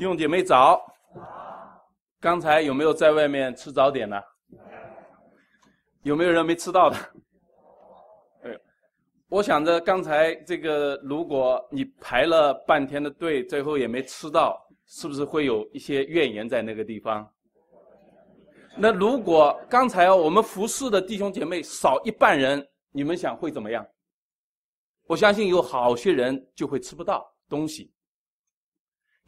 兄姐妹早，刚才有没有在外面吃早点呢？有没有人没吃到的？哎，我想着刚才这个，如果你排了半天的队，最后也没吃到，是不是会有一些怨言在那个地方？那如果刚才我们服侍的弟兄姐妹少一半人，你们想会怎么样？我相信有好些人就会吃不到东西。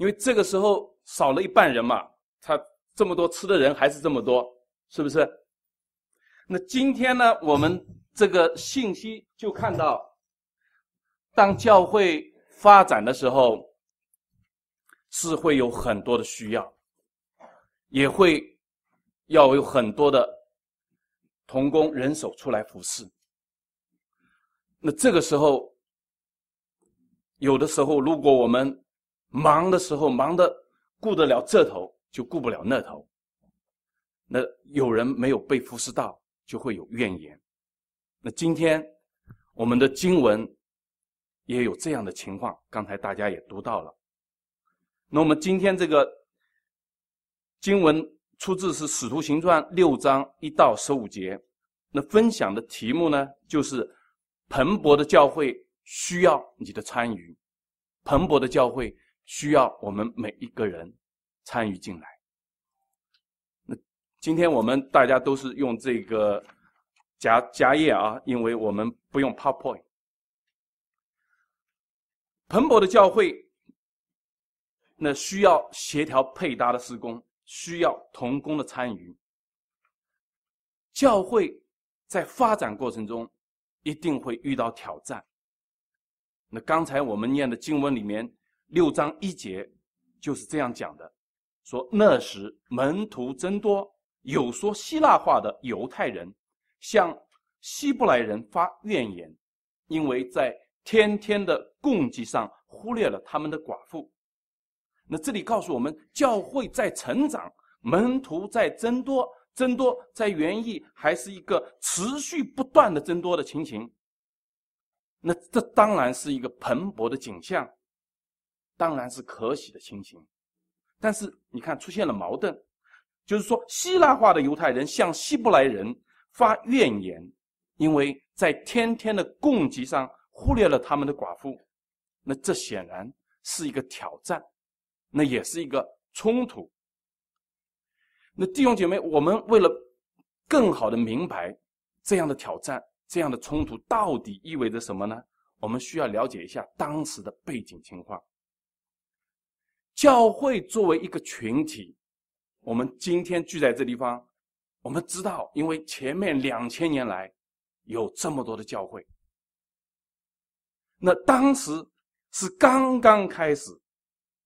因为这个时候少了一半人嘛，他这么多吃的人还是这么多，是不是？那今天呢，我们这个信息就看到，当教会发展的时候，是会有很多的需要，也会要有很多的童工人手出来服侍。那这个时候，有的时候如果我们忙的时候，忙的顾得了这头，就顾不了那头。那有人没有被服侍到，就会有怨言。那今天我们的经文也有这样的情况，刚才大家也读到了。那我们今天这个经文出自是《使徒行传》六章一到十五节。那分享的题目呢，就是“蓬勃的教会需要你的参与”。蓬勃的教会。需要我们每一个人参与进来。那今天我们大家都是用这个夹夹页啊，因为我们不用 PowerPoint。蓬勃的教会，那需要协调配搭的施工，需要同工的参与。教会在发展过程中一定会遇到挑战。那刚才我们念的经文里面。六章一节就是这样讲的，说那时门徒增多，有说希腊话的犹太人向希伯来人发怨言，因为在天天的供给上忽略了他们的寡妇。那这里告诉我们，教会在成长，门徒在增多，增多在原意还是一个持续不断的增多的情形。那这当然是一个蓬勃的景象。当然是可喜的情形，但是你看出现了矛盾，就是说希腊化的犹太人向希伯来人发怨言，因为在天天的供给上忽略了他们的寡妇，那这显然是一个挑战，那也是一个冲突。那弟兄姐妹，我们为了更好的明白这样的挑战、这样的冲突到底意味着什么呢？我们需要了解一下当时的背景情况。教会作为一个群体，我们今天聚在这地方，我们知道，因为前面两千年来有这么多的教会，那当时是刚刚开始，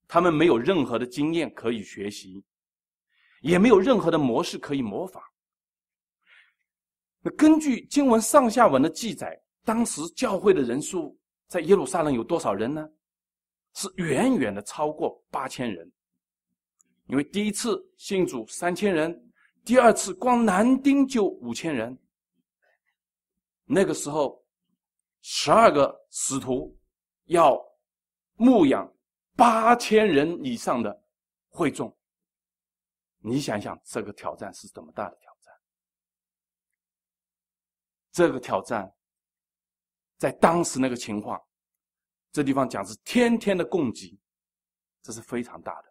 他们没有任何的经验可以学习，也没有任何的模式可以模仿。那根据经文上下文的记载，当时教会的人数在耶路撒冷有多少人呢？是远远的超过八千人，因为第一次信主三千人，第二次光男丁就五千人。那个时候，十二个使徒要牧养八千人以上的会众，你想想，这个挑战是怎么大的挑战！这个挑战在当时那个情况。这地方讲是天天的供给，这是非常大的。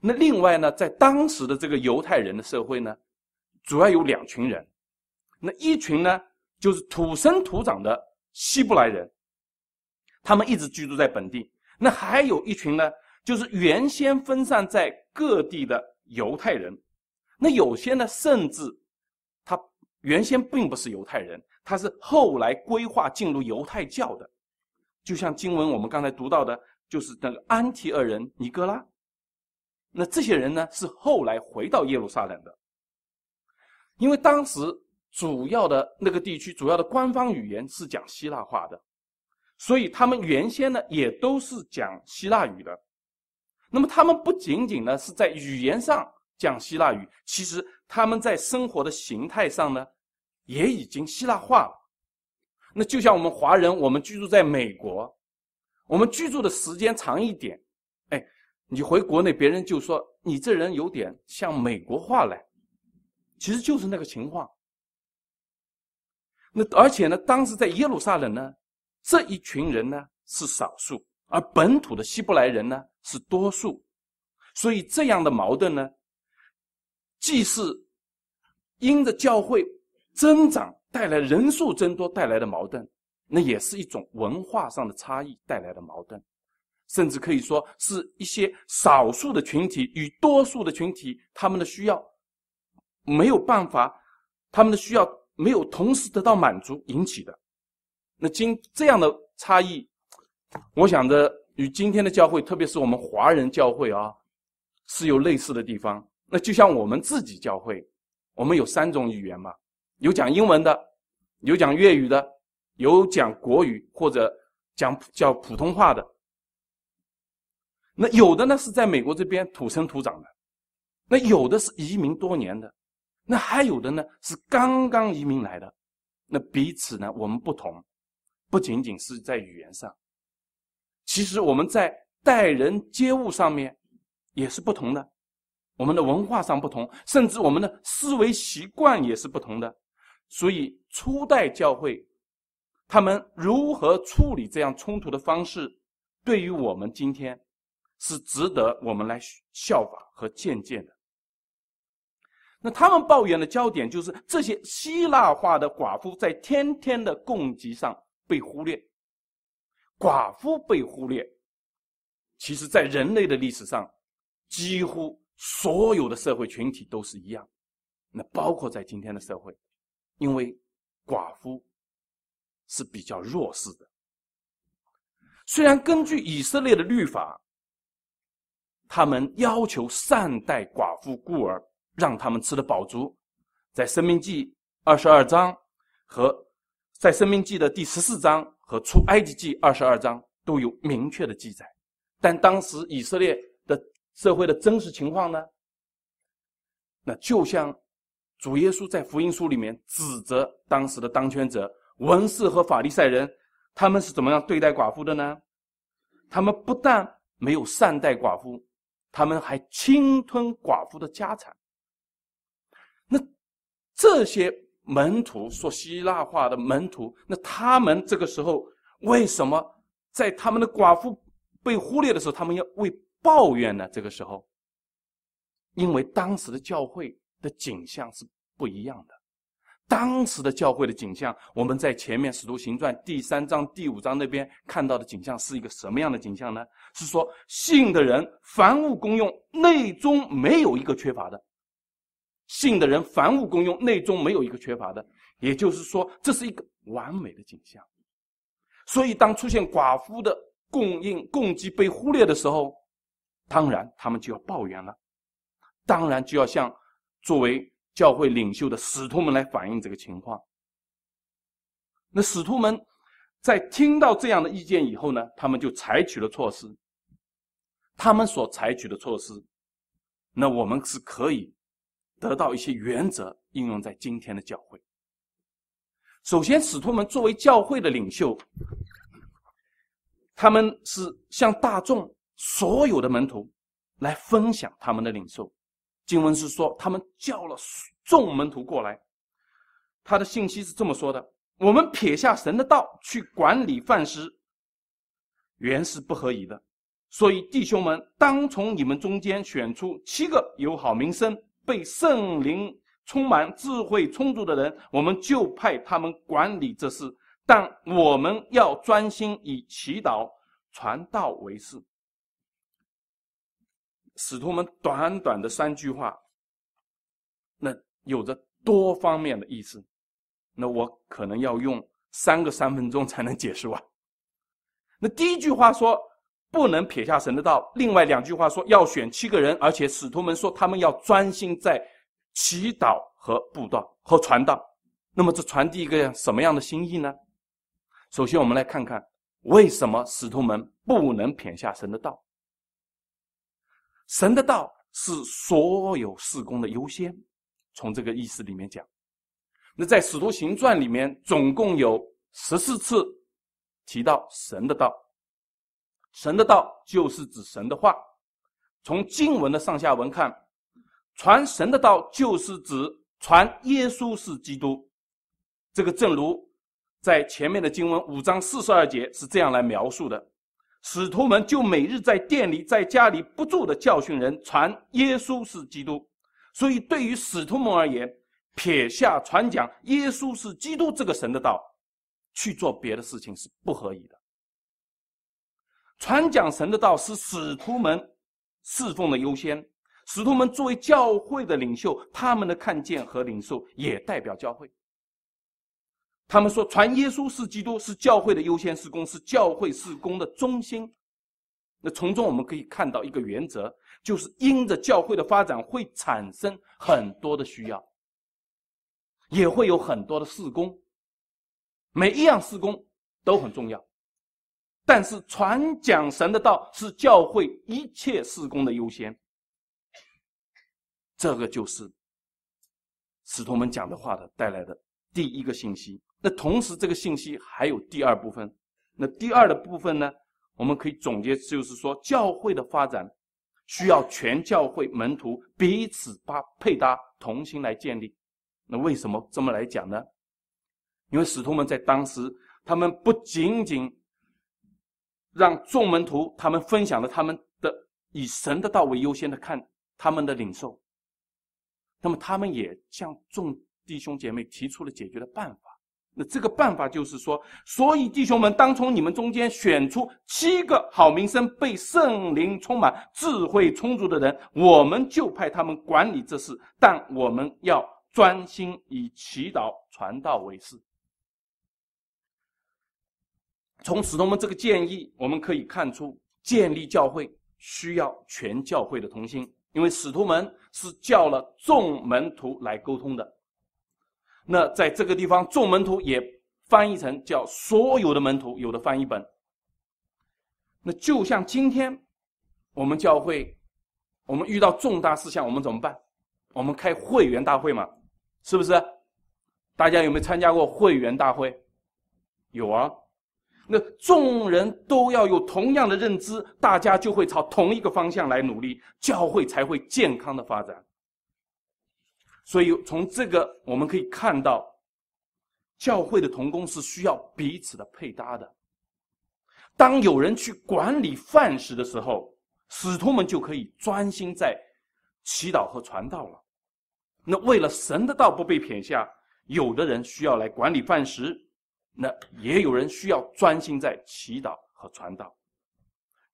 那另外呢，在当时的这个犹太人的社会呢，主要有两群人。那一群呢，就是土生土长的希伯来人，他们一直居住在本地。那还有一群呢，就是原先分散在各地的犹太人。那有些呢，甚至他原先并不是犹太人，他是后来规划进入犹太教的。就像经文我们刚才读到的，就是那个安提二人尼哥拉，那这些人呢是后来回到耶路撒冷的，因为当时主要的那个地区，主要的官方语言是讲希腊话的，所以他们原先呢也都是讲希腊语的。那么他们不仅仅呢是在语言上讲希腊语，其实他们在生活的形态上呢，也已经希腊化了。那就像我们华人，我们居住在美国，我们居住的时间长一点，哎，你回国内，别人就说你这人有点像美国话了，其实就是那个情况。那而且呢，当时在耶路撒冷呢，这一群人呢是少数，而本土的希伯来人呢是多数，所以这样的矛盾呢，既是因着教会增长。带来人数增多带来的矛盾，那也是一种文化上的差异带来的矛盾，甚至可以说是一些少数的群体与多数的群体他们的需要没有办法，他们的需要没有同时得到满足引起的。那今这样的差异，我想着与今天的教会，特别是我们华人教会啊，是有类似的地方。那就像我们自己教会，我们有三种语言嘛。有讲英文的，有讲粤语的，有讲国语或者讲叫普通话的。那有的呢是在美国这边土生土长的，那有的是移民多年的，那还有的呢是刚刚移民来的。那彼此呢，我们不同，不仅仅是在语言上，其实我们在待人接物上面也是不同的，我们的文化上不同，甚至我们的思维习惯也是不同的。所以，初代教会，他们如何处理这样冲突的方式，对于我们今天是值得我们来效仿和借鉴的。那他们抱怨的焦点就是这些希腊化的寡妇在天天的供给上被忽略，寡妇被忽略，其实在人类的历史上，几乎所有的社会群体都是一样，那包括在今天的社会。因为寡妇是比较弱势的，虽然根据以色列的律法，他们要求善待寡妇孤儿，让他们吃得饱足，在《生命记》二十二章和在《生命记》的第十四章和《出埃及记》二十二章都有明确的记载，但当时以色列的社会的真实情况呢？那就像。主耶稣在福音书里面指责当时的当权者文士和法利赛人，他们是怎么样对待寡妇的呢？他们不但没有善待寡妇，他们还侵吞寡妇的家产。那这些门徒说希腊话的门徒，那他们这个时候为什么在他们的寡妇被忽略的时候，他们要为抱怨呢？这个时候，因为当时的教会。的景象是不一样的。当时的教会的景象，我们在前面《使徒行传》第三章、第五章那边看到的景象是一个什么样的景象呢？是说信的人凡物公用，内中没有一个缺乏的；信的人凡物公用，内中没有一个缺乏的。也就是说，这是一个完美的景象。所以，当出现寡妇的供应供给被忽略的时候，当然他们就要抱怨了，当然就要向。作为教会领袖的使徒们来反映这个情况。那使徒们在听到这样的意见以后呢，他们就采取了措施。他们所采取的措施，那我们是可以得到一些原则应用在今天的教会。首先，使徒们作为教会的领袖，他们是向大众所有的门徒来分享他们的领袖。经文是说，他们叫了众门徒过来。他的信息是这么说的：“我们撇下神的道去管理饭食，原是不合宜的。所以弟兄们，当从你们中间选出七个有好名声、被圣灵充满、智慧充足的人，我们就派他们管理这事。但我们要专心以祈祷、传道为事。”使徒们短短的三句话，那有着多方面的意思。那我可能要用三个三分钟才能解释完。那第一句话说不能撇下神的道，另外两句话说要选七个人，而且使徒们说他们要专心在祈祷和布道和传道。那么这传递一个什么样的心意呢？首先，我们来看看为什么使徒们不能撇下神的道。神的道是所有事工的优先，从这个意思里面讲，那在《使徒行传》里面总共有十四次提到神的道，神的道就是指神的话。从经文的上下文看，传神的道就是指传耶稣是基督。这个正如在前面的经文五章四十二节是这样来描述的。使徒们就每日在店里、在家里不住的教训人，传耶稣是基督。所以，对于使徒们而言，撇下传讲耶稣是基督这个神的道，去做别的事情是不合宜的。传讲神的道是使徒们侍奉的优先。使徒们作为教会的领袖，他们的看见和领受也代表教会。他们说，传耶稣是基督是教会的优先事工，是教会事工的中心。那从中我们可以看到一个原则，就是因着教会的发展会产生很多的需要，也会有很多的事工。每一样事工都很重要，但是传讲神的道是教会一切事工的优先。这个就是使徒们讲的话的带来的第一个信息。那同时，这个信息还有第二部分。那第二的部分呢？我们可以总结，就是说，教会的发展需要全教会门徒彼此把配搭同心来建立。那为什么这么来讲呢？因为使徒们在当时，他们不仅仅让众门徒他们分享了他们的以神的道为优先的看他们的领受，那么他们也向众弟兄姐妹提出了解决的办法。那这个办法就是说，所以弟兄们，当从你们中间选出七个好名声、被圣灵充满、智慧充足的人，我们就派他们管理这事。但我们要专心以祈祷、传道为事。从使徒们这个建议，我们可以看出，建立教会需要全教会的同心，因为使徒们是叫了众门徒来沟通的。那在这个地方众门徒也翻译成叫所有的门徒，有的翻译本。那就像今天我们教会，我们遇到重大事项，我们怎么办？我们开会员大会嘛，是不是？大家有没有参加过会员大会？有啊。那众人都要有同样的认知，大家就会朝同一个方向来努力，教会才会健康的发展。所以，从这个我们可以看到，教会的同工是需要彼此的配搭的。当有人去管理饭食的时候，使徒们就可以专心在祈祷和传道了。那为了神的道不被撇下，有的人需要来管理饭食，那也有人需要专心在祈祷和传道。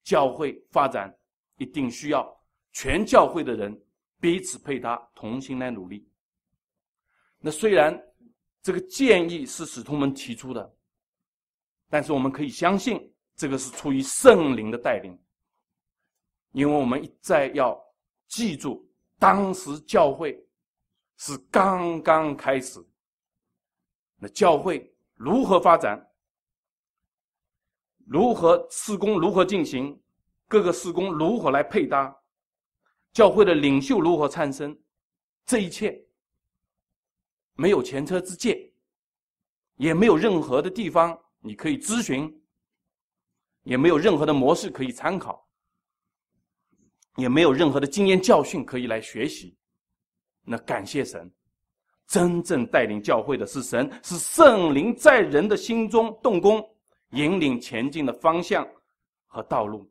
教会发展一定需要全教会的人。彼此配搭，同心来努力。那虽然这个建议是使徒们提出的，但是我们可以相信，这个是出于圣灵的带领，因为我们一在要记住，当时教会是刚刚开始。那教会如何发展？如何施工？如何进行？各个施工如何来配搭？教会的领袖如何产生？这一切没有前车之鉴，也没有任何的地方你可以咨询，也没有任何的模式可以参考，也没有任何的经验教训可以来学习。那感谢神，真正带领教会的是神，是圣灵在人的心中动工，引领前进的方向和道路。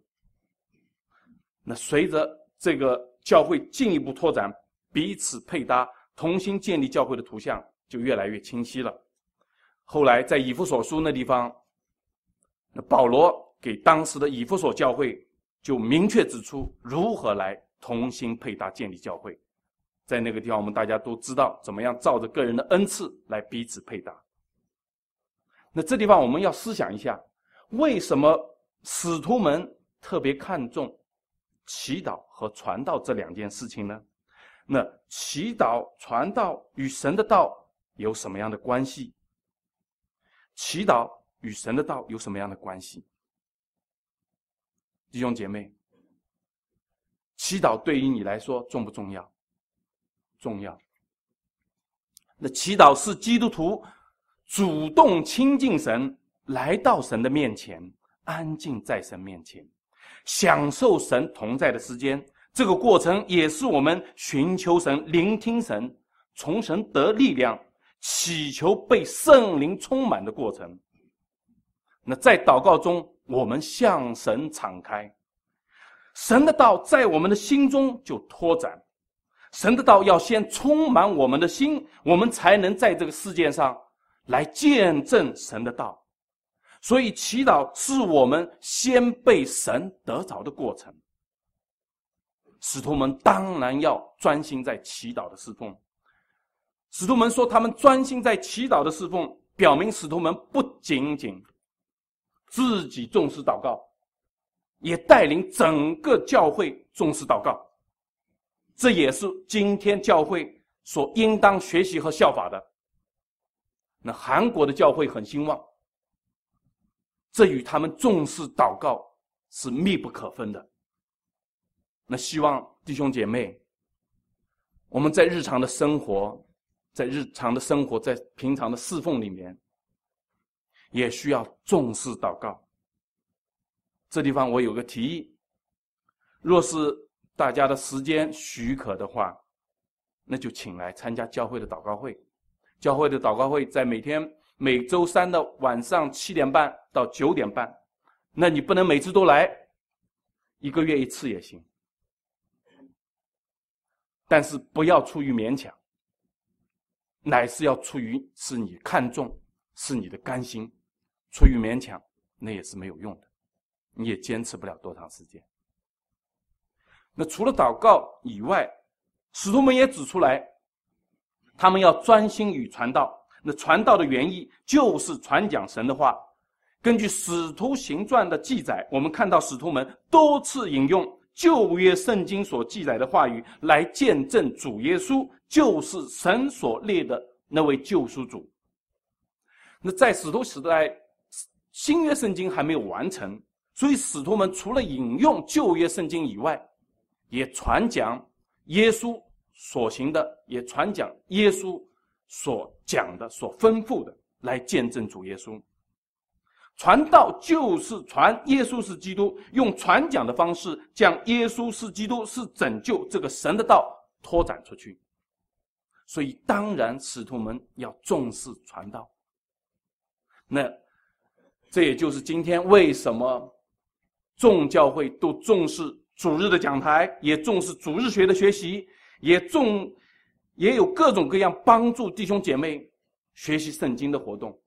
那随着这个。教会进一步拓展彼此配搭，同心建立教会的图像就越来越清晰了。后来在以弗所书那地方，那保罗给当时的以弗所教会就明确指出如何来同心配搭建立教会。在那个地方，我们大家都知道怎么样照着个人的恩赐来彼此配搭。那这地方我们要思想一下，为什么使徒们特别看重？祈祷和传道这两件事情呢？那祈祷传道与神的道有什么样的关系？祈祷与神的道有什么样的关系？弟兄姐妹，祈祷对于你来说重不重要？重要。那祈祷是基督徒主动亲近神，来到神的面前，安静在神面前。享受神同在的时间，这个过程也是我们寻求神、聆听神、从神得力量、祈求被圣灵充满的过程。那在祷告中，我们向神敞开，神的道在我们的心中就拓展。神的道要先充满我们的心，我们才能在这个世界上来见证神的道。所以，祈祷是我们先被神得着的过程。使徒们当然要专心在祈祷的侍奉。使徒们说，他们专心在祈祷的侍奉，表明使徒们不仅仅自己重视祷告，也带领整个教会重视祷告。这也是今天教会所应当学习和效法的。那韩国的教会很兴旺。这与他们重视祷告是密不可分的。那希望弟兄姐妹，我们在日常的生活，在日常的生活，在平常的侍奉里面，也需要重视祷告。这地方我有个提议，若是大家的时间许可的话，那就请来参加教会的祷告会。教会的祷告会在每天。每周三的晚上七点半到九点半，那你不能每次都来，一个月一次也行。但是不要出于勉强，乃是要出于是你看重，是你的甘心。出于勉强，那也是没有用的，你也坚持不了多长时间。那除了祷告以外，使徒们也指出来，他们要专心与传道。那传道的原意就是传讲神的话。根据《使徒行传》的记载，我们看到使徒们多次引用旧约圣经所记载的话语，来见证主耶稣就是神所列的那位救赎主。那在使徒时代，新约圣经还没有完成，所以使徒们除了引用旧约圣经以外，也传讲耶稣所行的，也传讲耶稣。所讲的、所吩咐的，来见证主耶稣。传道就是传耶稣是基督，用传讲的方式将耶稣是基督是拯救这个神的道拓展出去。所以，当然使徒们要重视传道。那，这也就是今天为什么众教会都重视主日的讲台，也重视主日学的学习，也重。也有各种各样帮助弟兄姐妹学习圣经的活动，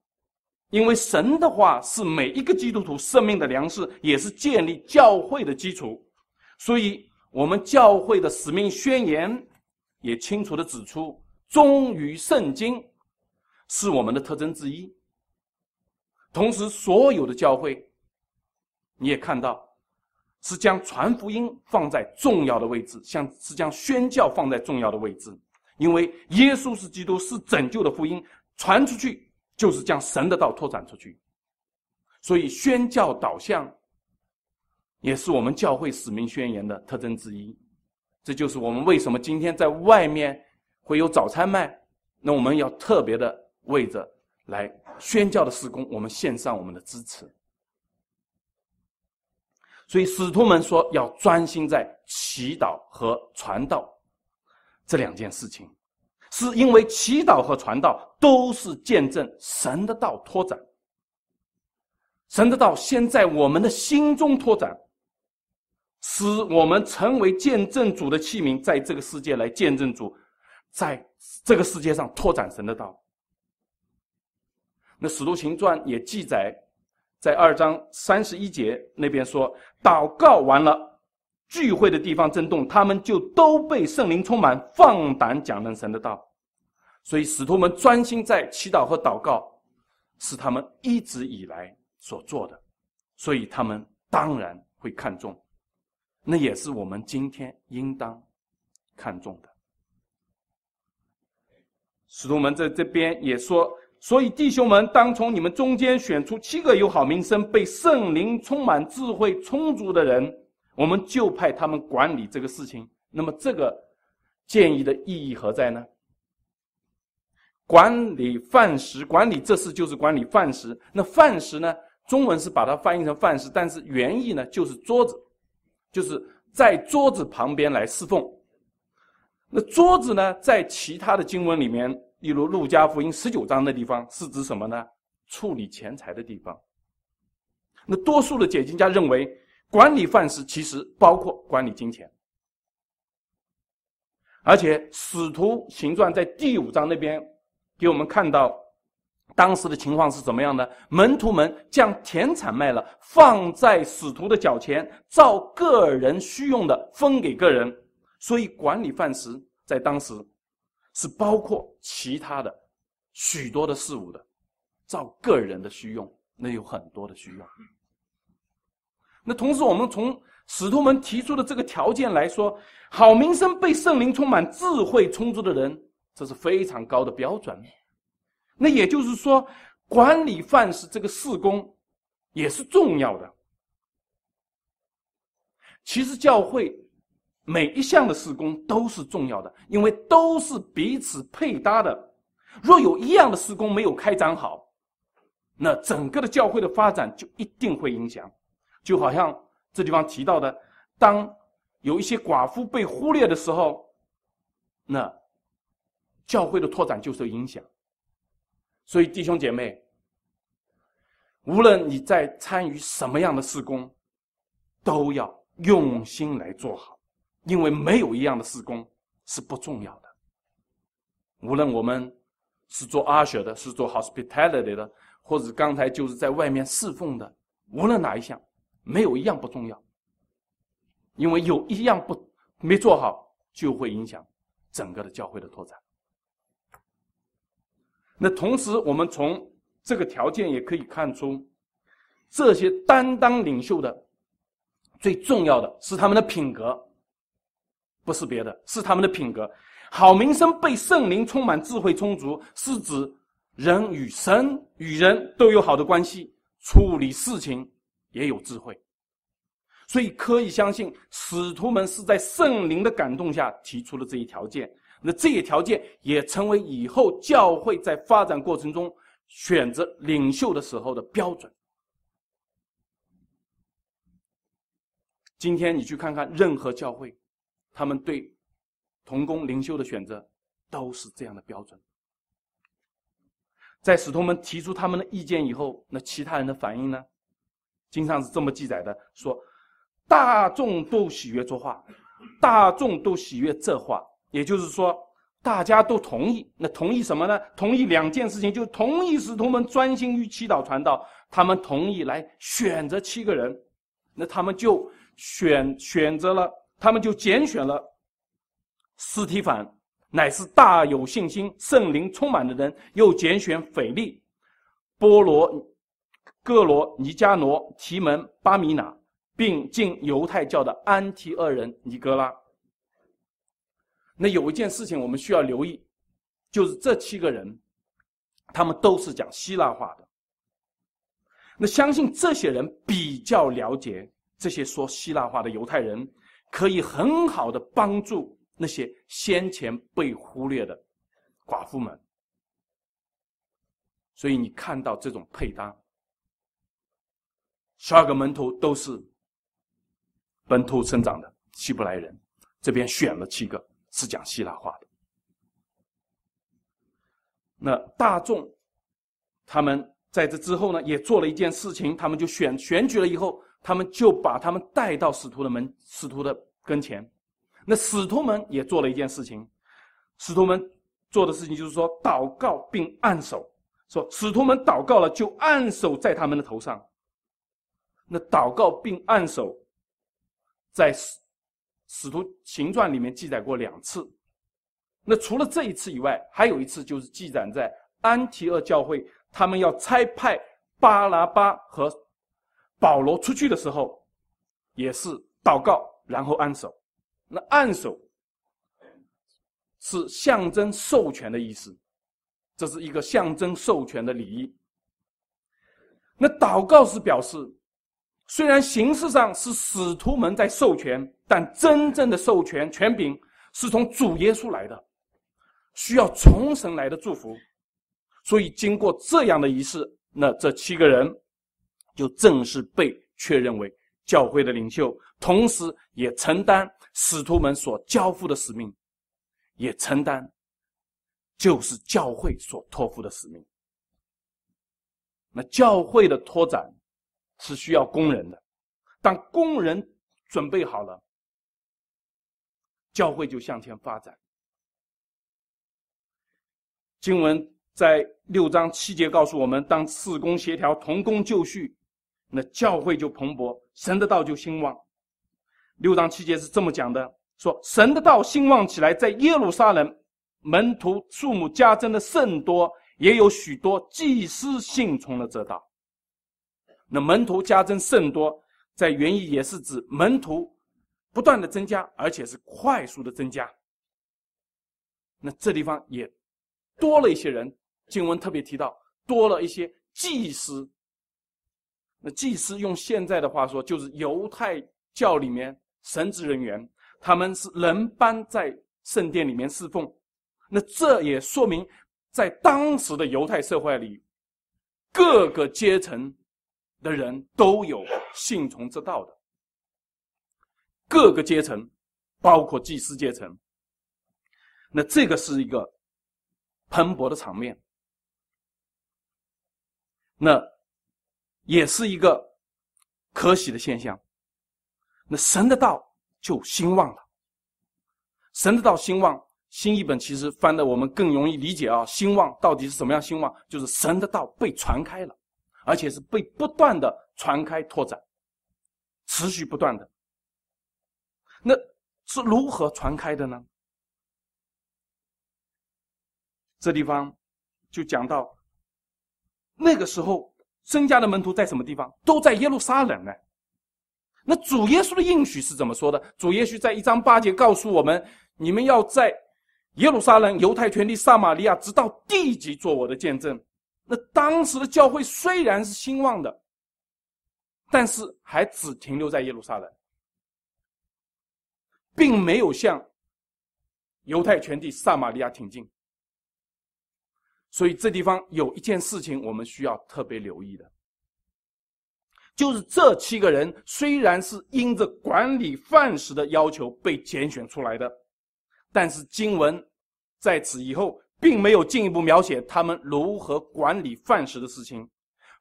因为神的话是每一个基督徒生命的粮食，也是建立教会的基础。所以，我们教会的使命宣言也清楚的指出，忠于圣经是我们的特征之一。同时，所有的教会，你也看到，是将传福音放在重要的位置，像是将宣教放在重要的位置。因为耶稣是基督，是拯救的福音，传出去就是将神的道拓展出去，所以宣教导向也是我们教会使命宣言的特征之一。这就是我们为什么今天在外面会有早餐卖，那我们要特别的为着来宣教的施工，我们献上我们的支持。所以使徒们说要专心在祈祷和传道。这两件事情，是因为祈祷和传道都是见证神的道拓展，神的道先在我们的心中拓展，使我们成为见证主的器皿，在这个世界来见证主，在这个世界上拓展神的道。那使徒行传也记载，在二章三十一节那边说，祷告完了。聚会的地方震动，他们就都被圣灵充满，放胆讲人神的道。所以使徒们专心在祈祷和祷告，是他们一直以来所做的。所以他们当然会看重，那也是我们今天应当看重的。使徒们在这边也说，所以弟兄们，当从你们中间选出七个有好名声、被圣灵充满、智慧充足的人。我们就派他们管理这个事情。那么这个建议的意义何在呢？管理饭食，管理这事就是管理饭食。那饭食呢？中文是把它翻译成饭食，但是原意呢就是桌子，就是在桌子旁边来侍奉。那桌子呢，在其他的经文里面，例如《路加福音》十九章的地方，是指什么呢？处理钱财的地方。那多数的解经家认为。管理饭食其实包括管理金钱，而且使徒行传在第五章那边给我们看到，当时的情况是怎么样的？门徒们将田产卖了，放在使徒的脚前，照个人需用的分给个人。所以管理饭食在当时是包括其他的许多的事物的，照个人的需用，那有很多的需用。那同时，我们从使徒们提出的这个条件来说，好名声被圣灵充满、智慧充足的人，这是非常高的标准。那也就是说，管理范式这个事工也是重要的。其实教会每一项的事工都是重要的，因为都是彼此配搭的。若有一样的事工没有开展好，那整个的教会的发展就一定会影响。就好像这地方提到的，当有一些寡妇被忽略的时候，那教会的拓展就受影响。所以弟兄姐妹，无论你在参与什么样的事工，都要用心来做好，因为没有一样的事工是不重要的。无论我们是做阿 s 的，是做 hospitality 的，或者刚才就是在外面侍奉的，无论哪一项。没有一样不重要，因为有一样不没做好，就会影响整个的教会的拓展。那同时，我们从这个条件也可以看出，这些担当领袖的最重要的是他们的品格，不是别的，是他们的品格。好名声被圣灵充满，智慧充足，是指人与神与人都有好的关系，处理事情。也有智慧，所以可以相信使徒们是在圣灵的感动下提出了这一条件。那这一条件也成为以后教会在发展过程中选择领袖的时候的标准。今天你去看看任何教会，他们对童工领袖的选择都是这样的标准。在使徒们提出他们的意见以后，那其他人的反应呢？经常是这么记载的，说大众都喜悦作画，大众都喜悦这画，也就是说大家都同意。那同意什么呢？同意两件事情，就同意使徒们专心于祈祷传道。他们同意来选择七个人，那他们就选选择了，他们就拣选了斯提凡，乃是大有信心、圣灵充满的人，又拣选斐利、波罗。各罗尼加罗提门巴米纳，并进犹太教的安提厄人尼格拉。那有一件事情我们需要留意，就是这七个人，他们都是讲希腊话的。那相信这些人比较了解这些说希腊话的犹太人，可以很好的帮助那些先前被忽略的寡妇们。所以你看到这种配搭，十二个门徒都是本土生长的希伯来人，这边选了七个是讲希腊话的。那大众他们在这之后呢，也做了一件事情，他们就选选举了以后，他们就把他们带到使徒的门使徒的跟前。那使徒们也做了一件事情，使徒们做的事情就是说祷告并按手，说使徒们祷告了就按手在他们的头上。那祷告并按手，在使使徒行传里面记载过两次。那除了这一次以外，还有一次就是记载在安提厄教会，他们要差派巴拉巴和保罗出去的时候，也是祷告然后按手。那按手是象征授权的意思，这是一个象征授权的礼仪。那祷告是表示。虽然形式上是使徒们在授权，但真正的授权权柄是从主耶稣来的，需要从神来的祝福。所以经过这样的仪式，那这七个人就正式被确认为教会的领袖，同时也承担使徒们所交付的使命，也承担就是教会所托付的使命。那教会的拓展。是需要工人的，当工人准备好了，教会就向前发展。经文在六章七节告诉我们：当四工协调，同工就绪，那教会就蓬勃，神的道就兴旺。六章七节是这么讲的：说神的道兴旺起来，在耶路撒冷门徒数目加增的甚多，也有许多祭司信从了这道。那门徒加增甚多，在原意也是指门徒不断的增加，而且是快速的增加。那这地方也多了一些人，经文特别提到多了一些祭司。那祭司用现在的话说，就是犹太教里面神职人员，他们是轮班在圣殿里面侍奉。那这也说明，在当时的犹太社会里，各个阶层。的人都有信从之道的，各个阶层，包括祭司阶层。那这个是一个蓬勃的场面，那也是一个可喜的现象。那神的道就兴旺了，神的道兴旺，新译本其实翻的我们更容易理解啊。兴旺到底是什么样？兴旺就是神的道被传开了。而且是被不断的传开拓展，持续不断的，那是如何传开的呢？这地方就讲到，那个时候，增家的门徒在什么地方？都在耶路撒冷。呢。那主耶稣的应许是怎么说的？主耶稣在一章八节告诉我们：你们要在耶路撒冷、犹太全地、撒玛利亚，直到地极，做我的见证。那当时的教会虽然是兴旺的，但是还只停留在耶路撒冷，并没有向犹太全地撒玛利亚挺进。所以这地方有一件事情我们需要特别留意的，就是这七个人虽然是因着管理饭食的要求被拣选出来的，但是经文在此以后。并没有进一步描写他们如何管理饭食的事情，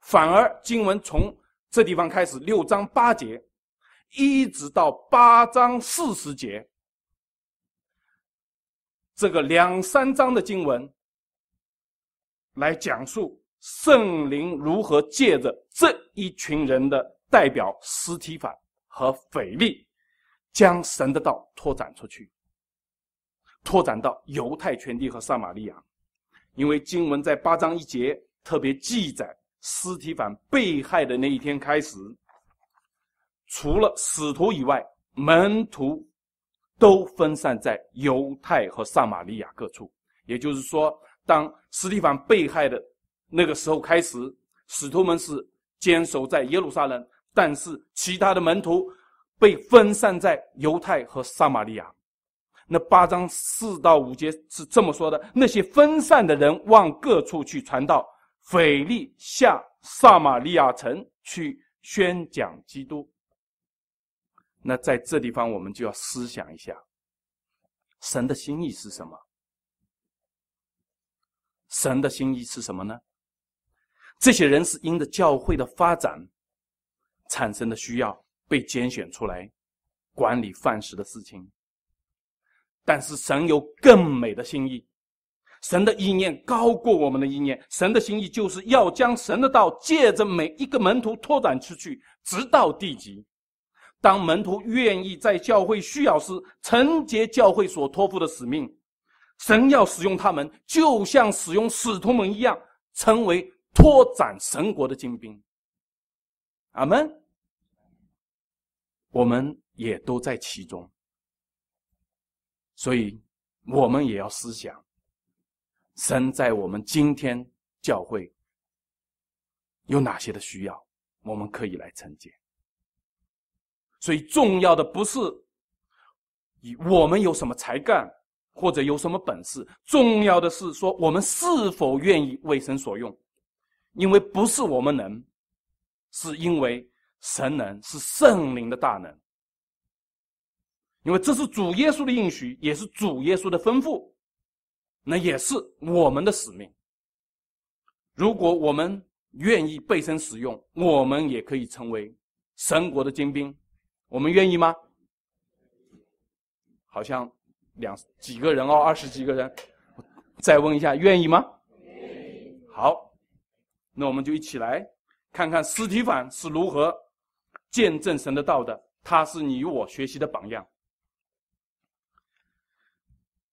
反而经文从这地方开始六章八节，一直到八章四十节，这个两三章的经文，来讲述圣灵如何借着这一群人的代表实体法和斐力，将神的道拓展出去。拓展到犹太全地和撒玛利亚，因为经文在八章一节特别记载，斯提凡被害的那一天开始，除了使徒以外，门徒都分散在犹太和撒玛利亚各处。也就是说，当斯提凡被害的那个时候开始，使徒们是坚守在耶路撒冷，但是其他的门徒被分散在犹太和撒玛利亚。那八章四到五节是这么说的：那些分散的人往各处去传道，腓利下、撒玛利亚城去宣讲基督。那在这地方，我们就要思想一下，神的心意是什么？神的心意是什么呢？这些人是因着教会的发展产生的需要被拣选出来，管理饭食的事情。但是神有更美的心意，神的意念高过我们的意念。神的心意就是要将神的道借着每一个门徒拓展出去，直到地极。当门徒愿意在教会需要时承接教会所托付的使命，神要使用他们，就像使用使徒们一样，成为拓展神国的精兵。阿门。我们也都在其中。所以，我们也要思想神在我们今天教会有哪些的需要，我们可以来承接。所以重要的不是以我们有什么才干或者有什么本事，重要的是说我们是否愿意为神所用。因为不是我们能，是因为神能，是圣灵的大能。因为这是主耶稣的应许，也是主耶稣的吩咐，那也是我们的使命。如果我们愿意背身使用，我们也可以成为神国的精兵。我们愿意吗？好像两几个人哦，二十几个人。再问一下，愿意吗？好，那我们就一起来看看斯提凡是如何见证神的道的。他是你我学习的榜样。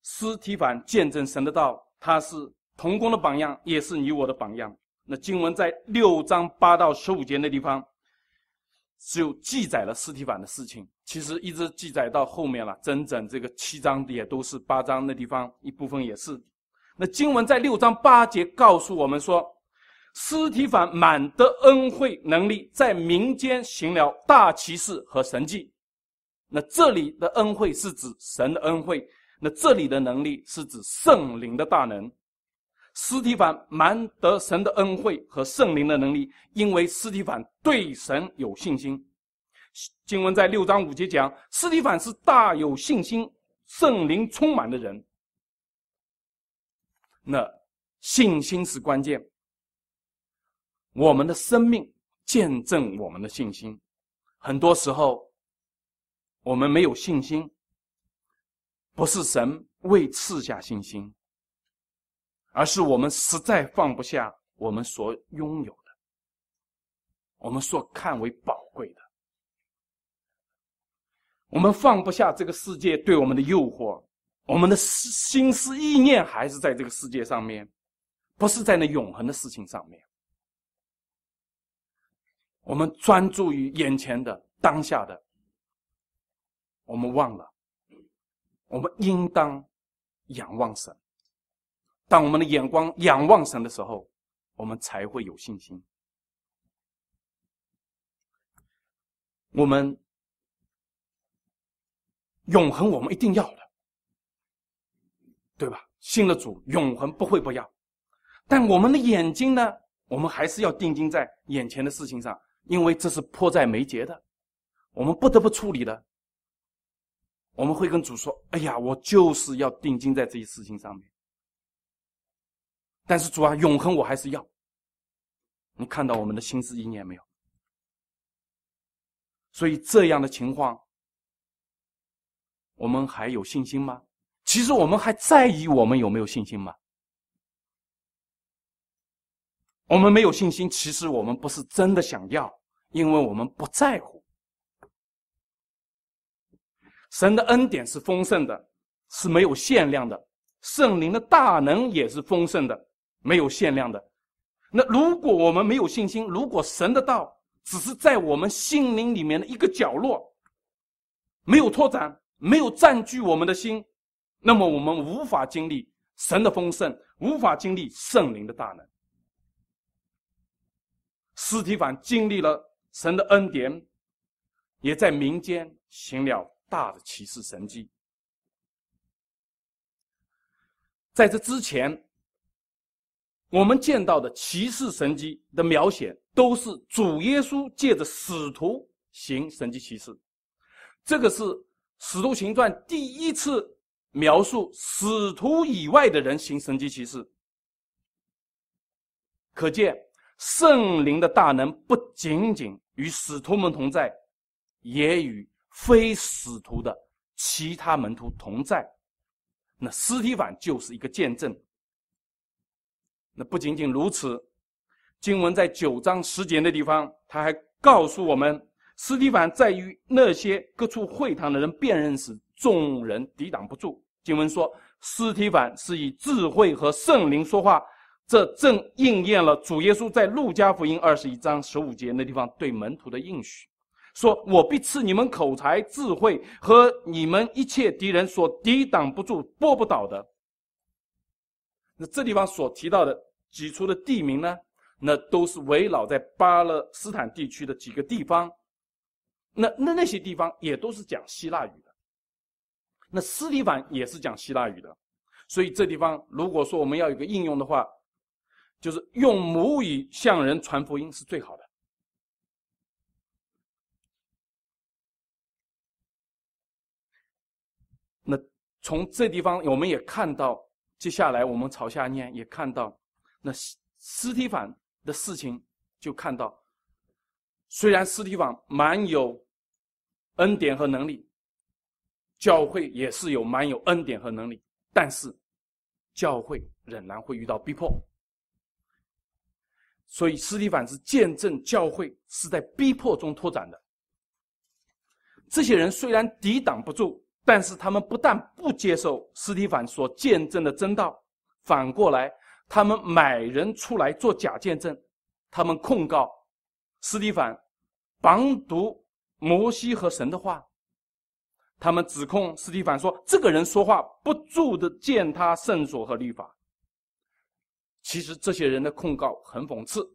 斯提凡见证神的道，他是童工的榜样，也是你我的榜样。那经文在六章八到十五节那地方，就记载了斯提凡的事情。其实一直记载到后面了，整整这个七章也都是，八章那地方一部分也是。那经文在六章八节告诉我们说，斯提凡满得恩惠能力，在民间行了大奇事和神迹。那这里的恩惠是指神的恩惠。那这里的能力是指圣灵的大能，斯提凡蛮得神的恩惠和圣灵的能力，因为斯提凡对神有信心。经文在六章五节讲，斯提凡是大有信心、圣灵充满的人。那信心是关键，我们的生命见证我们的信心。很多时候，我们没有信心。不是神未赐下信心，而是我们实在放不下我们所拥有的，我们所看为宝贵的，我们放不下这个世界对我们的诱惑，我们的心思意念还是在这个世界上面，不是在那永恒的事情上面。我们专注于眼前的当下的，我们忘了。我们应当仰望神。当我们的眼光仰望神的时候，我们才会有信心。我们永恒，我们一定要的，对吧？信了主，永恒不会不要。但我们的眼睛呢？我们还是要定睛在眼前的事情上，因为这是迫在眉睫的，我们不得不处理的。我们会跟主说：“哎呀，我就是要定金在这些事情上面。”但是主啊，永恒我还是要。你看到我们的心思意念没有？所以这样的情况，我们还有信心吗？其实我们还在意我们有没有信心吗？我们没有信心，其实我们不是真的想要，因为我们不在乎。神的恩典是丰盛的，是没有限量的；圣灵的大能也是丰盛的，没有限量的。那如果我们没有信心，如果神的道只是在我们心灵里面的一个角落，没有拓展，没有占据我们的心，那么我们无法经历神的丰盛，无法经历圣灵的大能。斯提凡经历了神的恩典，也在民间行了。大的奇事神迹，在这之前，我们见到的奇事神迹的描写，都是主耶稣借着使徒行神迹奇事。这个是《使徒行传》第一次描述使徒以外的人行神迹奇事，可见圣灵的大能不仅仅与使徒们同在，也与。非使徒的其他门徒同在，那斯提反就是一个见证。那不仅仅如此，经文在九章十节的地方，他还告诉我们，斯提反在于那些各处会堂的人辨认时，众人抵挡不住。经文说，斯提反是以智慧和圣灵说话，这正应验了主耶稣在路加福音二十一章十五节那地方对门徒的应许。说我必赐你们口才、智慧和你们一切敌人所抵挡不住、波不倒的。那这地方所提到的几处的地名呢？那都是围绕在巴勒斯坦地区的几个地方。那那那些地方也都是讲希腊语的。那斯蒂凡也是讲希腊语的。所以这地方，如果说我们要有个应用的话，就是用母语向人传福音是最好的。那从这地方，我们也看到，接下来我们朝下念也看到，那斯体凡的事情就看到，虽然斯体凡蛮有恩典和能力，教会也是有蛮有恩典和能力，但是教会仍然会遇到逼迫，所以斯蒂凡是见证教会是在逼迫中拓展的。这些人虽然抵挡不住。但是他们不但不接受斯蒂凡所见证的真道，反过来，他们买人出来做假见证，他们控告斯蒂凡，绑读摩西和神的话，他们指控斯蒂凡说这个人说话不住的践踏圣所和律法。其实这些人的控告很讽刺，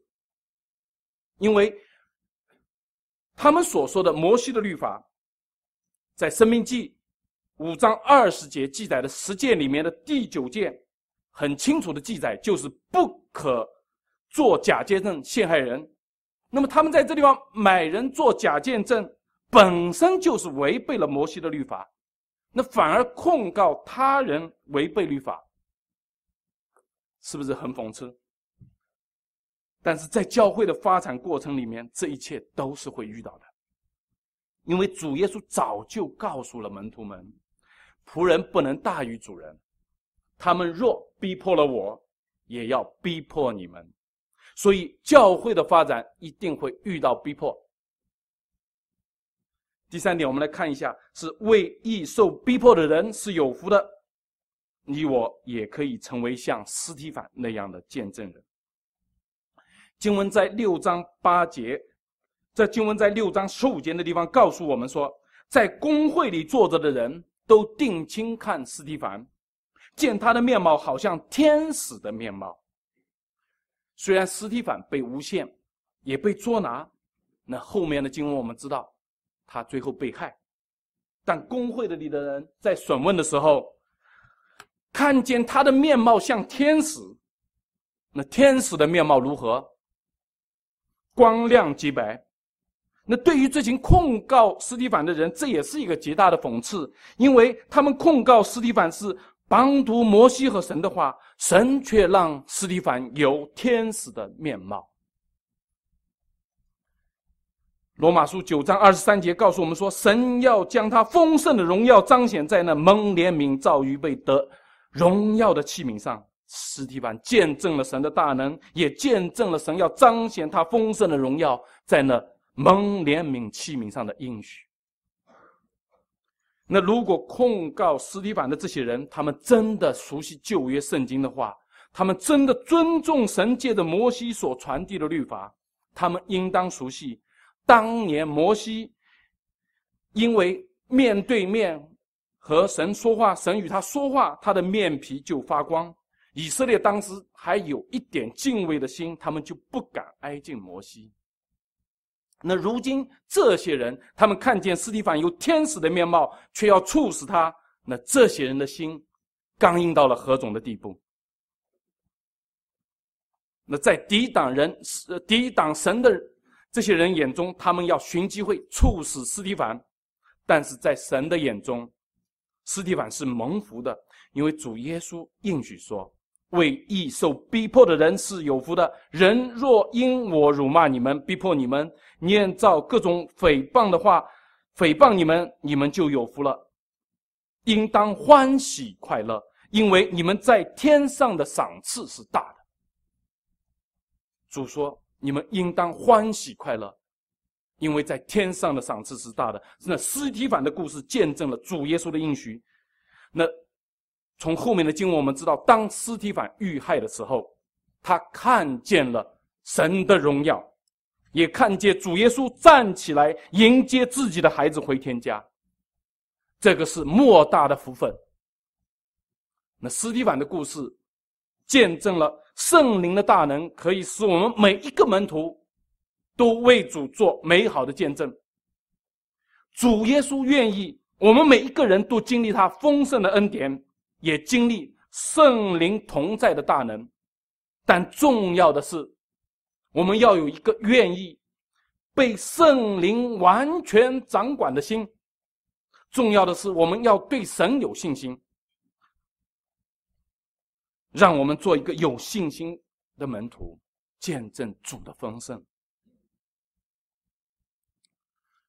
因为他们所说的摩西的律法，在《生命记》。五章二十节记载的十诫里面的第九诫，很清楚的记载就是不可做假见证陷害人。那么他们在这地方买人做假见证，本身就是违背了摩西的律法，那反而控告他人违背律法，是不是很讽刺？但是在教会的发展过程里面，这一切都是会遇到的，因为主耶稣早就告诉了门徒们。仆人不能大于主人，他们若逼迫了我，也要逼迫你们。所以教会的发展一定会遇到逼迫。第三点，我们来看一下，是为义受逼迫的人是有福的。你我也可以成为像斯提凡那样的见证人。经文在六章八节，在经文在六章十五节的地方告诉我们说，在公会里坐着的人。都定睛看斯蒂凡，见他的面貌好像天使的面貌。虽然斯蒂凡被诬陷，也被捉拿，那后面的经文我们知道，他最后被害。但工会的里的人在审问的时候，看见他的面貌像天使，那天使的面貌如何？光亮洁白。那对于这群控告斯蒂凡的人，这也是一个极大的讽刺，因为他们控告斯蒂凡是帮读摩西和神的话，神却让斯蒂凡有天使的面貌。罗马书九章二十三节告诉我们说，神要将他丰盛的荣耀彰显在那蒙怜悯、造于被得荣耀的器皿上。斯蒂凡见证了神的大能，也见证了神要彰显他丰盛的荣耀在那。蒙怜悯器皿上的应许。那如果控告斯蒂凡的这些人，他们真的熟悉旧约圣经的话，他们真的尊重神界的摩西所传递的律法，他们应当熟悉当年摩西因为面对面和神说话，神与他说话，他的面皮就发光。以色列当时还有一点敬畏的心，他们就不敢挨近摩西。那如今这些人，他们看见斯蒂凡有天使的面貌，却要处死他。那这些人的心，刚硬到了何种的地步？那在抵挡人、抵挡神的这些人眼中，他们要寻机会处死斯蒂凡。但是在神的眼中，斯蒂凡是蒙福的，因为主耶稣应许说：“为义受逼迫的人是有福的。人若因我辱骂你们、逼迫你们，”念造各种诽谤的话，诽谤你们，你们就有福了。应当欢喜快乐，因为你们在天上的赏赐是大的。主说：“你们应当欢喜快乐，因为在天上的赏赐是大的。”那尸体反的故事见证了主耶稣的应许。那从后面的经文我们知道，当尸体反遇害的时候，他看见了神的荣耀。也看见主耶稣站起来迎接自己的孩子回天家，这个是莫大的福分。那斯蒂凡的故事，见证了圣灵的大能，可以使我们每一个门徒都为主做美好的见证。主耶稣愿意我们每一个人都经历他丰盛的恩典，也经历圣灵同在的大能。但重要的是。我们要有一个愿意被圣灵完全掌管的心。重要的是，我们要对神有信心。让我们做一个有信心的门徒，见证主的丰盛。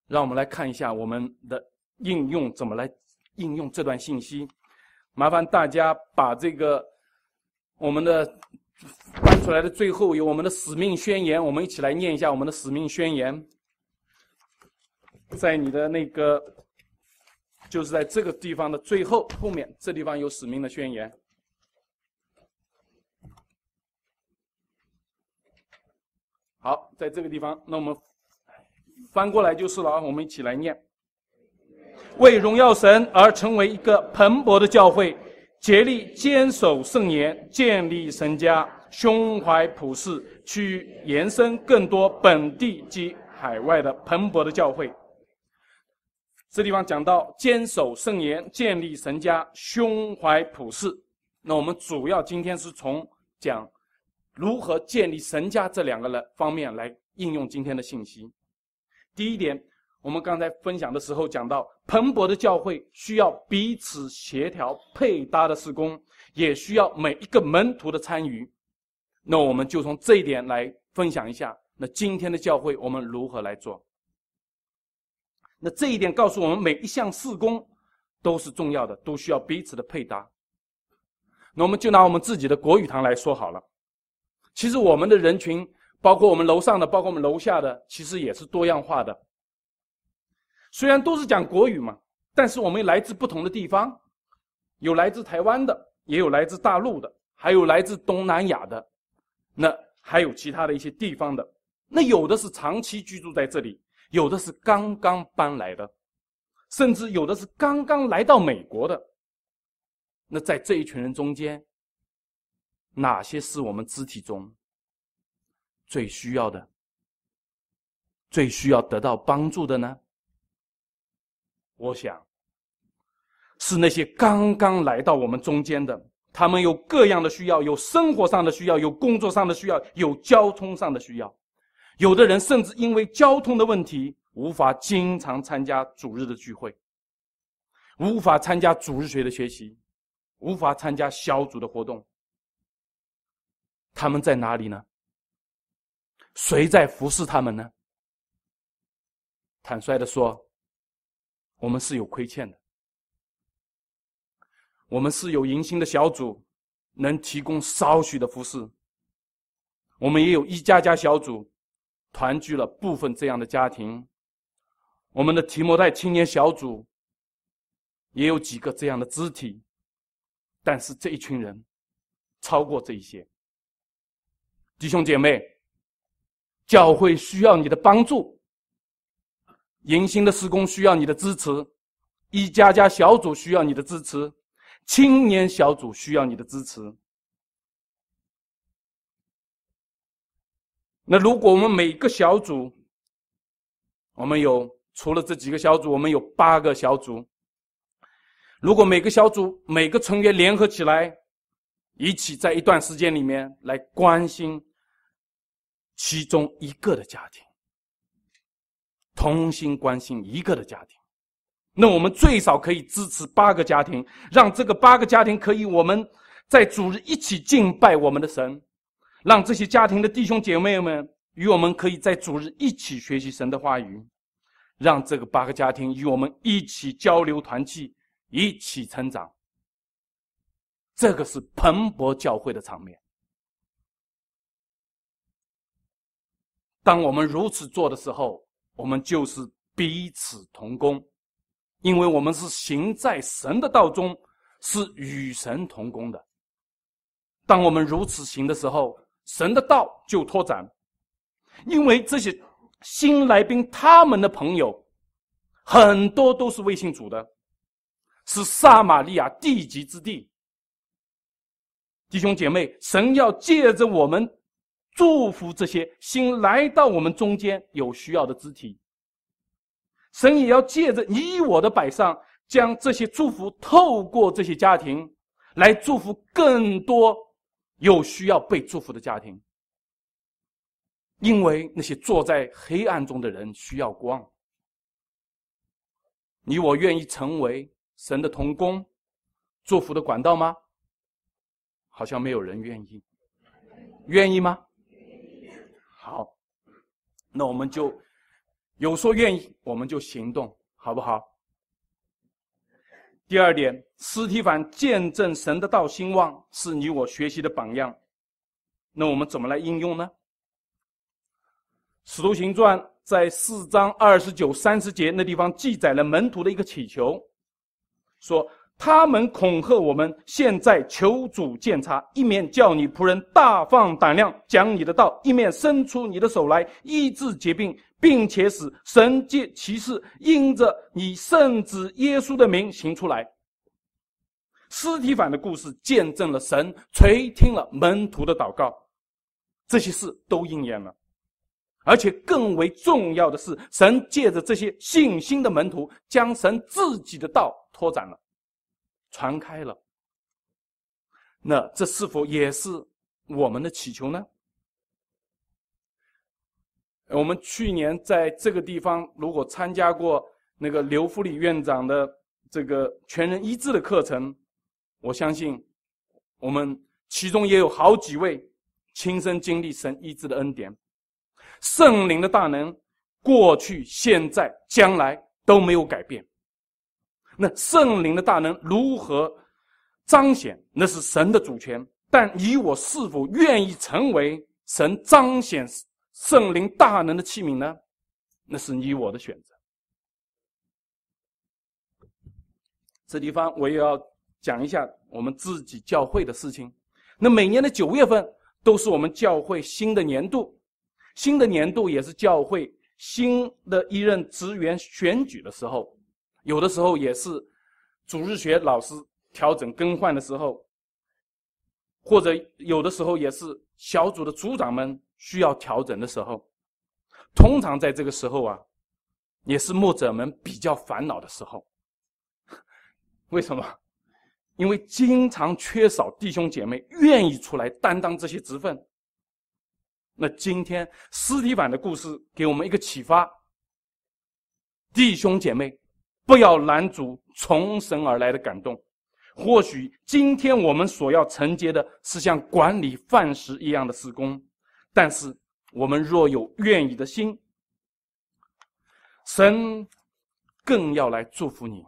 让我们来看一下我们的应用怎么来应用这段信息。麻烦大家把这个我们的。翻出来的最后有我们的使命宣言，我们一起来念一下我们的使命宣言。在你的那个，就是在这个地方的最后后面，这地方有使命的宣言。好，在这个地方，那我们翻过来就是了啊，我们一起来念：为荣耀神而成为一个蓬勃的教会。竭力坚守圣言，建立神家，胸怀普世，去延伸更多本地及海外的蓬勃的教会。这地方讲到坚守圣言，建立神家，胸怀普世。那我们主要今天是从讲如何建立神家这两个人方面来应用今天的信息。第一点。我们刚才分享的时候讲到，蓬勃的教会需要彼此协调配搭的施工，也需要每一个门徒的参与。那我们就从这一点来分享一下。那今天的教会我们如何来做？那这一点告诉我们，每一项侍工都是重要的，都需要彼此的配搭。那我们就拿我们自己的国语堂来说好了。其实我们的人群，包括我们楼上的，包括我们楼下的，其实也是多样化的。虽然都是讲国语嘛，但是我们来自不同的地方，有来自台湾的，也有来自大陆的，还有来自东南亚的，那还有其他的一些地方的。那有的是长期居住在这里，有的是刚刚搬来的，甚至有的是刚刚来到美国的。那在这一群人中间，哪些是我们肢体中最需要的、最需要得到帮助的呢？我想，是那些刚刚来到我们中间的，他们有各样的需要，有生活上的需要，有工作上的需要，有交通上的需要。有的人甚至因为交通的问题，无法经常参加主日的聚会，无法参加主日学的学习，无法参加小组的活动。他们在哪里呢？谁在服侍他们呢？坦率的说。我们是有亏欠的，我们是有迎新的小组，能提供稍许的服饰。我们也有一家家小组，团聚了部分这样的家庭；我们的提摩太青年小组也有几个这样的肢体，但是这一群人超过这一些，弟兄姐妹，教会需要你的帮助。迎新的施工需要你的支持，一家家小组需要你的支持，青年小组需要你的支持。那如果我们每个小组，我们有除了这几个小组，我们有八个小组。如果每个小组每个成员联合起来，一起在一段时间里面来关心其中一个的家庭。同心关心一个的家庭，那我们最少可以支持八个家庭，让这个八个家庭可以我们在主日一起敬拜我们的神，让这些家庭的弟兄姐妹们与我们可以在主日一起学习神的话语，让这个八个家庭与我们一起交流团契，一起成长。这个是蓬勃教会的场面。当我们如此做的时候。我们就是彼此同工，因为我们是行在神的道中，是与神同工的。当我们如此行的时候，神的道就拓展。因为这些新来宾，他们的朋友很多都是未信主的，是撒玛利亚地极之地。弟兄姐妹，神要借着我们。祝福这些新来到我们中间有需要的肢体。神也要借着你我的摆上，将这些祝福透过这些家庭，来祝福更多有需要被祝福的家庭。因为那些坐在黑暗中的人需要光。你我愿意成为神的同工，祝福的管道吗？好像没有人愿意。愿意吗？那我们就有说愿意，我们就行动，好不好？第二点，斯提凡见证神的道兴旺，是你我学习的榜样。那我们怎么来应用呢？《使徒行传》在四章二十九三十节那地方记载了门徒的一个祈求，说。他们恐吓我们，现在求主鉴察，一面叫你仆人大放胆量讲你的道，一面伸出你的手来医治疾病，并且使神界骑士应着你圣子耶稣的名行出来。尸体反的故事见证了神垂听了门徒的祷告，这些事都应验了。而且更为重要的是，神借着这些信心的门徒，将神自己的道拓展了。传开了，那这是否也是我们的祈求呢？我们去年在这个地方，如果参加过那个刘福礼院长的这个全人医治的课程，我相信我们其中也有好几位亲身经历神医治的恩典，圣灵的大能，过去、现在、将来都没有改变。那圣灵的大能如何彰显？那是神的主权。但你我是否愿意成为神彰显圣灵大能的器皿呢？那是你我的选择。这地方我也要讲一下我们自己教会的事情。那每年的九月份都是我们教会新的年度，新的年度也是教会新的一任职员选举的时候。有的时候也是主日学老师调整更换的时候，或者有的时候也是小组的组长们需要调整的时候，通常在这个时候啊，也是牧者们比较烦恼的时候。为什么？因为经常缺少弟兄姐妹愿意出来担当这些职分。那今天斯蒂凡的故事给我们一个启发：弟兄姐妹。不要拦阻从神而来的感动。或许今天我们所要承接的是像管理饭食一样的施工，但是我们若有愿意的心，神更要来祝福你，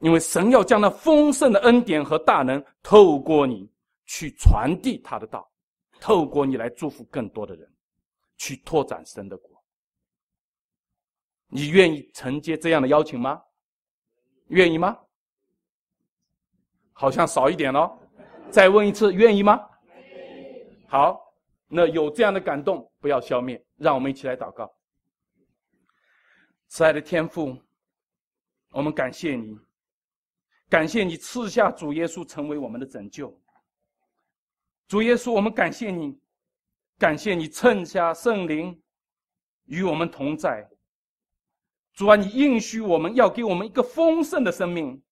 因为神要将那丰盛的恩典和大能透过你去传递他的道，透过你来祝福更多的人，去拓展神的国。你愿意承接这样的邀请吗？愿意吗？好像少一点喽。再问一次，愿意吗？好，那有这样的感动，不要消灭。让我们一起来祷告。慈爱的天父，我们感谢你，感谢你赐下主耶稣成为我们的拯救。主耶稣，我们感谢你，感谢你趁下圣灵与我们同在。主啊，你应许我们要给我们一个丰盛的生命，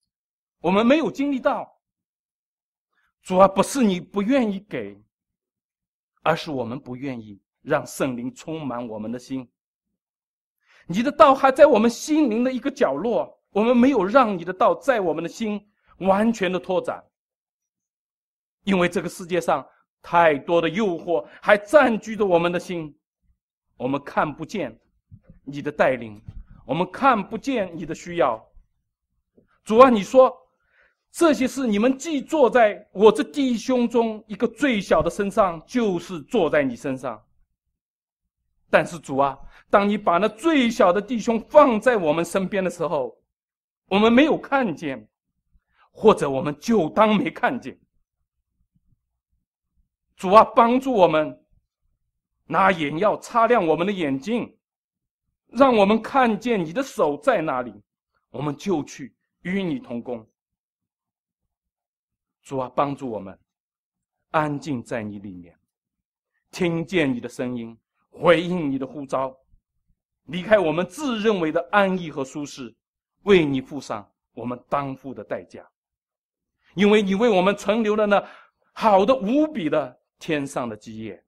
我们没有经历到。主啊，不是你不愿意给，而是我们不愿意让圣灵充满我们的心。你的道还在我们心灵的一个角落，我们没有让你的道在我们的心完全的拓展，因为这个世界上太多的诱惑还占据着我们的心，我们看不见你的带领。我们看不见你的需要，主啊，你说这些事，你们既坐在我这弟兄中一个最小的身上，就是坐在你身上。但是主啊，当你把那最小的弟兄放在我们身边的时候，我们没有看见，或者我们就当没看见。主啊，帮助我们，拿眼药擦亮我们的眼睛。让我们看见你的手在哪里，我们就去与你同工。主啊，帮助我们，安静在你里面，听见你的声音，回应你的呼召，离开我们自认为的安逸和舒适，为你付上我们当付的代价，因为你为我们存留了那好的无比的天上的基业。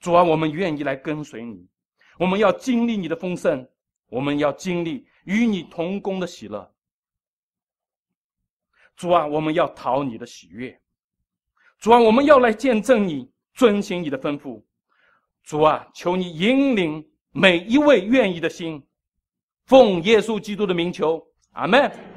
主啊，我们愿意来跟随你。我们要经历你的丰盛，我们要经历与你同工的喜乐。主啊，我们要讨你的喜悦。主啊，我们要来见证你，遵循你的吩咐。主啊，求你引领每一位愿意的心，奉耶稣基督的名求，阿门。